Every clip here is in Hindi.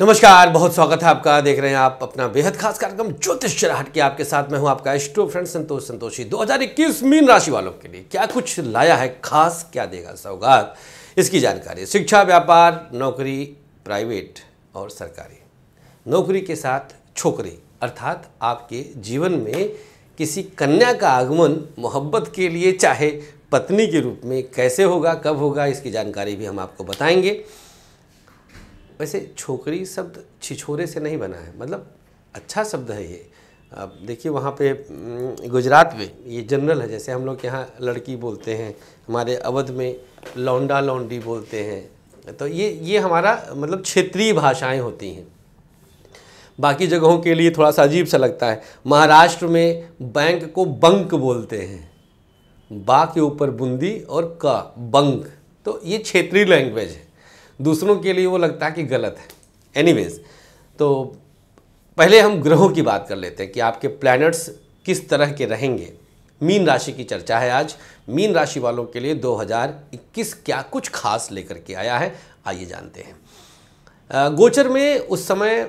नमस्कार बहुत स्वागत है आपका देख रहे हैं आप अपना बेहद खास कार्यक्रम ज्योतिष चराहट के आपके साथ मैं हूं आपका एस्ट्रो फ्रेंड संतोष संतोषी 2021 मीन राशि वालों के लिए क्या कुछ लाया है खास क्या देगा सौगात इसकी जानकारी शिक्षा व्यापार नौकरी प्राइवेट और सरकारी नौकरी के साथ छोकरी अर्थात आपके जीवन में किसी कन्या का आगमन मोहब्बत के लिए चाहे पत्नी के रूप में कैसे होगा कब होगा इसकी जानकारी भी हम आपको बताएंगे वैसे छोकरी शब्द छिछोरे से नहीं बना है मतलब अच्छा शब्द है ये अब देखिए वहाँ पे गुजरात में ये जनरल है जैसे हम लोग यहाँ लड़की बोलते हैं हमारे अवध में लौंडा लौंडी बोलते हैं तो ये ये हमारा मतलब क्षेत्रीय भाषाएं होती हैं बाकी जगहों के लिए थोड़ा सा अजीब सा लगता है महाराष्ट्र में बैंक को बंक बोलते हैं बा के ऊपर बूंदी और का बंक तो ये क्षेत्रीय लैंग्वेज है दूसरों के लिए वो लगता है कि गलत है एनीवेज तो पहले हम ग्रहों की बात कर लेते हैं कि आपके प्लैनेट्स किस तरह के रहेंगे मीन राशि की चर्चा है आज मीन राशि वालों के लिए 2021 क्या कुछ खास लेकर के आया है आइए जानते हैं गोचर में उस समय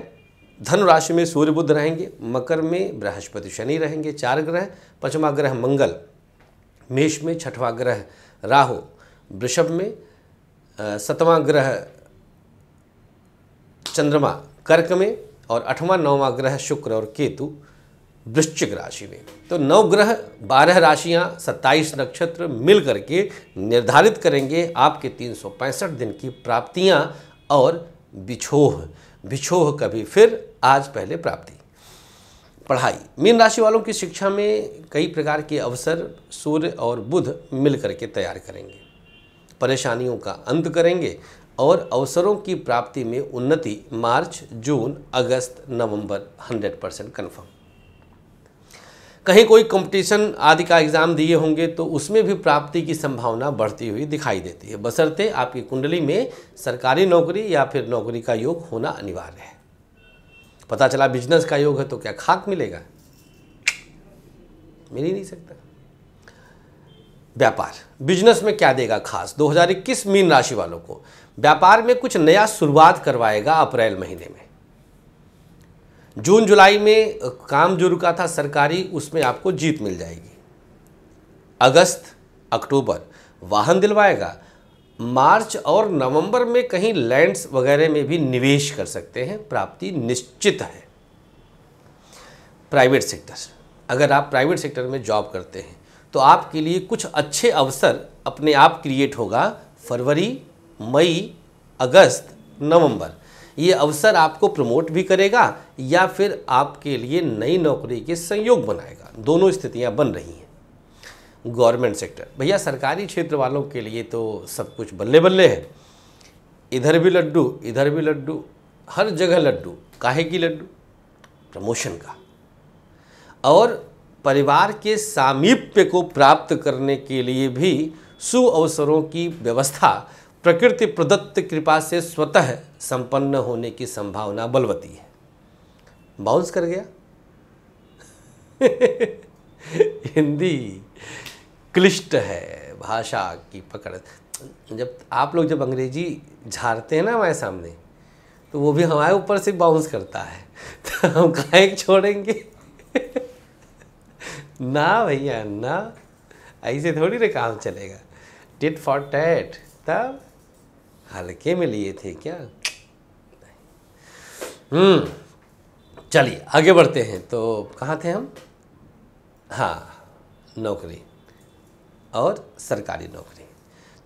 धन राशि में सूर्य बुद्ध रहेंगे मकर में बृहस्पति शनि रहेंगे चार ग्रह पंचमा ग्रह मंगल मेष में छठवा ग्रह राहु वृषभ में सतवां ग्रह चंद्रमा कर्क में और अठवा नौवां ग्रह शुक्र और केतु वृश्चिक राशि में तो नौ ग्रह बारह राशियाँ सत्ताईस नक्षत्र मिल करके निर्धारित करेंगे आपके तीन सौ पैंसठ दिन की प्राप्तियाँ और बिछोह बिछोह कभी फिर आज पहले प्राप्ति पढ़ाई मीन राशि वालों की शिक्षा में कई प्रकार के अवसर सूर्य और बुध मिलकर के तैयार करेंगे परेशानियों का अंत करेंगे और अवसरों की प्राप्ति में उन्नति मार्च जून अगस्त नवंबर 100 परसेंट कन्फर्म कहीं कोई कंपटीशन आदि का एग्ज़ाम दिए होंगे तो उसमें भी प्राप्ति की संभावना बढ़ती हुई दिखाई देती है बसरते आपकी कुंडली में सरकारी नौकरी या फिर नौकरी का योग होना अनिवार्य है पता चला बिजनेस का योग है तो क्या खाक मिलेगा मिल ही नहीं सकता व्यापार बिजनेस में क्या देगा खास 2021 मीन राशि वालों को व्यापार में कुछ नया शुरुआत करवाएगा अप्रैल महीने में जून जुलाई में काम जो रुका था सरकारी उसमें आपको जीत मिल जाएगी अगस्त अक्टूबर वाहन दिलवाएगा मार्च और नवंबर में कहीं लैंड्स वगैरह में भी निवेश कर सकते हैं प्राप्ति निश्चित है प्राइवेट सेक्टर अगर आप प्राइवेट सेक्टर में जॉब करते हैं तो आपके लिए कुछ अच्छे अवसर अपने आप क्रिएट होगा फरवरी मई अगस्त नवंबर ये अवसर आपको प्रमोट भी करेगा या फिर आपके लिए नई नौकरी के संयोग बनाएगा दोनों स्थितियां बन रही हैं गवर्नमेंट सेक्टर भैया सरकारी क्षेत्र वालों के लिए तो सब कुछ बल्ले बल्ले है इधर भी लड्डू इधर भी लड्डू हर जगह लड्डू काहे की लड्डू प्रमोशन का और परिवार के सामीप्य को प्राप्त करने के लिए भी सुअवसरों की व्यवस्था प्रकृति प्रदत्त कृपा से स्वतः संपन्न होने की संभावना बलवती है बाउंस कर गया हिंदी क्लिष्ट है भाषा की पकड़ जब आप लोग जब अंग्रेजी झाड़ते हैं ना हमारे सामने तो वो भी हमारे ऊपर से बाउंस करता है तो हम कहें छोड़ेंगे ना भैया ना ऐसे थोड़ी रे काम चलेगा टिट फॉर टैट तब हल्के में लिए थे क्या हम्म चलिए आगे बढ़ते हैं तो कहाँ थे हम हाँ नौकरी और सरकारी नौकरी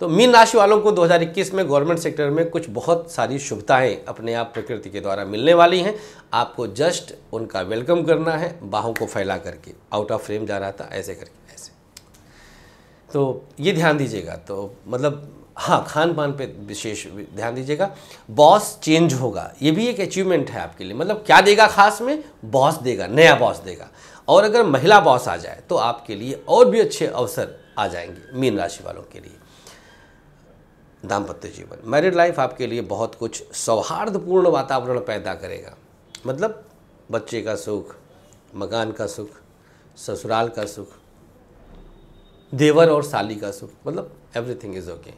तो मीन राशि वालों को 2021 में गवर्नमेंट सेक्टर में कुछ बहुत सारी शुभताएं अपने आप प्रकृति के द्वारा मिलने वाली हैं आपको जस्ट उनका वेलकम करना है बाहों को फैला करके आउट ऑफ फ्रेम जा रहा था ऐसे करके ऐसे तो ये ध्यान दीजिएगा तो मतलब हाँ खान पान पर विशेष ध्यान दीजिएगा बॉस चेंज होगा ये भी एक अचीवमेंट है आपके लिए मतलब क्या देगा खास में बॉस देगा नया बॉस देगा और अगर महिला बॉस आ जाए तो आपके लिए और भी अच्छे अवसर आ जाएंगे मीन राशि वालों के लिए दाम्पत्य जीवन मैरिड लाइफ आपके लिए बहुत कुछ सौहार्दपूर्ण वातावरण पैदा करेगा मतलब बच्चे का सुख मकान का सुख ससुराल का सुख देवर और साली का सुख मतलब एवरीथिंग इज़ ओके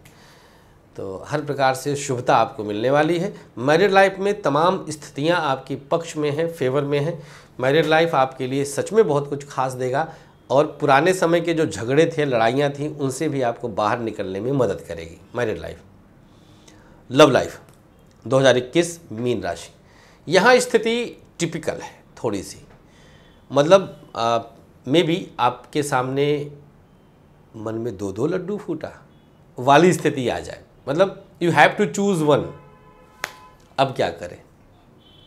तो हर प्रकार से शुभता आपको मिलने वाली है मैरिड लाइफ में तमाम स्थितियां आपकी पक्ष में हैं फेवर में हैं मैरिड लाइफ आपके लिए सच में बहुत कुछ खास देगा और पुराने समय के जो झगड़े थे लड़ाइयाँ थीं उनसे भी आपको बाहर निकलने में मदद करेगी मैरिड लाइफ लव लाइफ 2021 मीन राशि यहाँ स्थिति टिपिकल है थोड़ी सी मतलब मे भी आपके सामने मन में दो दो लड्डू फूटा वाली स्थिति आ जाए मतलब you have to choose one अब क्या करें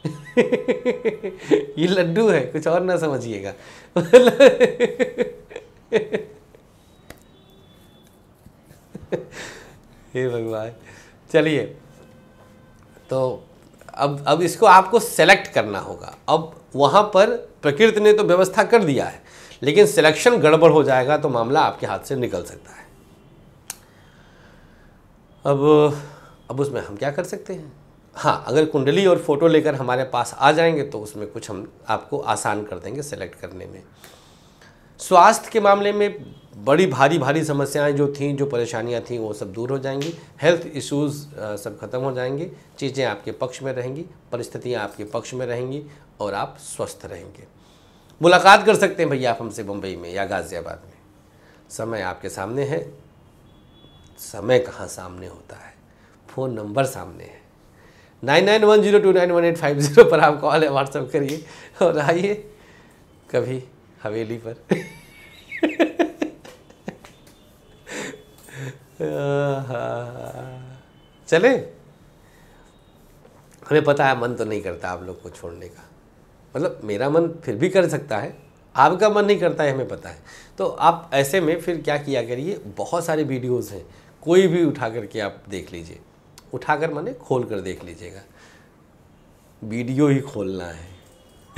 ये लड्डू है कुछ और ना समझिएगा हे भगवान चलिए तो अब अब इसको आपको सेलेक्ट करना होगा अब वहाँ पर प्रकृति ने तो व्यवस्था कर दिया है लेकिन सिलेक्शन गड़बड़ हो जाएगा तो मामला आपके हाथ से निकल सकता है अब अब उसमें हम क्या कर सकते हैं हाँ अगर कुंडली और फ़ोटो लेकर हमारे पास आ जाएंगे तो उसमें कुछ हम आपको आसान कर देंगे सेलेक्ट करने में स्वास्थ्य के मामले में बड़ी भारी भारी समस्याएं जो थीं जो परेशानियां थीं वो सब दूर हो जाएंगी हेल्थ इश्यूज सब खत्म हो जाएंगे चीज़ें आपके पक्ष में रहेंगी परिस्थितियां आपके पक्ष में रहेंगी और आप स्वस्थ रहेंगे मुलाकात कर सकते हैं भैया आप हमसे मुंबई में या गाज़ियाबाद में समय आपके सामने है समय कहाँ सामने होता है फ़ोन नंबर सामने है nine nine one zero two nine one eight five zero पर आप कॉल है व्हाट्सअप करिए और आइए कभी हवेली पर चले हमें पता है मन तो नहीं करता आप लोग को छोड़ने का मतलब मेरा मन फिर भी कर सकता है आपका मन नहीं करता है हमें पता है तो आप ऐसे में फिर क्या किया करिए बहुत सारे वीडियोज़ हैं कोई भी उठा करके आप देख लीजिए उठाकर मैंने खोल कर देख लीजिएगा वीडियो ही खोलना है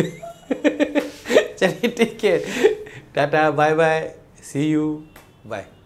चलिए ठीक है tata bye bye see you bye